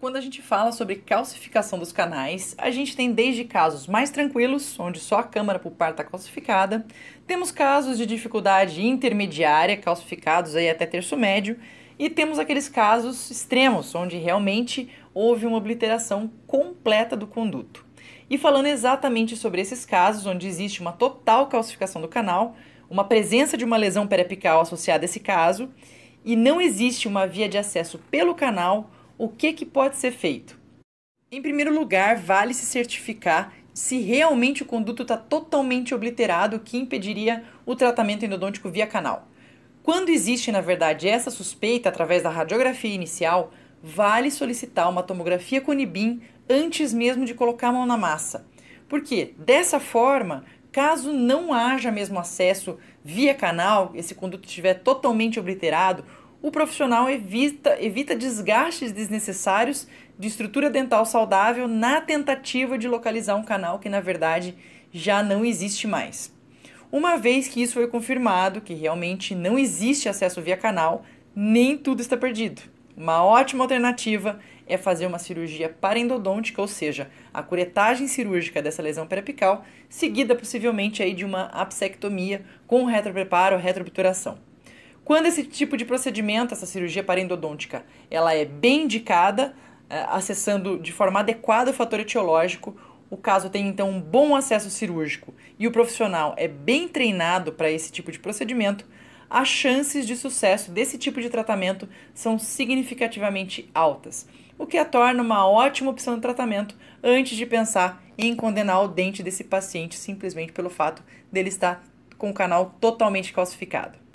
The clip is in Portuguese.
Quando a gente fala sobre calcificação dos canais, a gente tem desde casos mais tranquilos, onde só a câmara pulpar está calcificada, temos casos de dificuldade intermediária, calcificados aí até terço médio, e temos aqueles casos extremos, onde realmente houve uma obliteração completa do conduto. E falando exatamente sobre esses casos, onde existe uma total calcificação do canal, uma presença de uma lesão periapical associada a esse caso, e não existe uma via de acesso pelo canal o que, que pode ser feito? Em primeiro lugar, vale se certificar se realmente o conduto está totalmente obliterado, o que impediria o tratamento endodôntico via canal. Quando existe, na verdade, essa suspeita através da radiografia inicial, vale solicitar uma tomografia com nibin antes mesmo de colocar a mão na massa. Porque dessa forma, caso não haja mesmo acesso via canal, esse conduto estiver totalmente obliterado o profissional evita, evita desgastes desnecessários de estrutura dental saudável na tentativa de localizar um canal que, na verdade, já não existe mais. Uma vez que isso foi confirmado, que realmente não existe acesso via canal, nem tudo está perdido. Uma ótima alternativa é fazer uma cirurgia parendodôntica, ou seja, a curetagem cirúrgica dessa lesão periapical, seguida possivelmente aí de uma apsectomia com retropreparo ou retroobturação. Quando esse tipo de procedimento, essa cirurgia parendodôntica, ela é bem indicada, eh, acessando de forma adequada o fator etiológico, o caso tem então um bom acesso cirúrgico e o profissional é bem treinado para esse tipo de procedimento, as chances de sucesso desse tipo de tratamento são significativamente altas, o que a torna uma ótima opção de tratamento antes de pensar em condenar o dente desse paciente simplesmente pelo fato dele estar com o canal totalmente calcificado.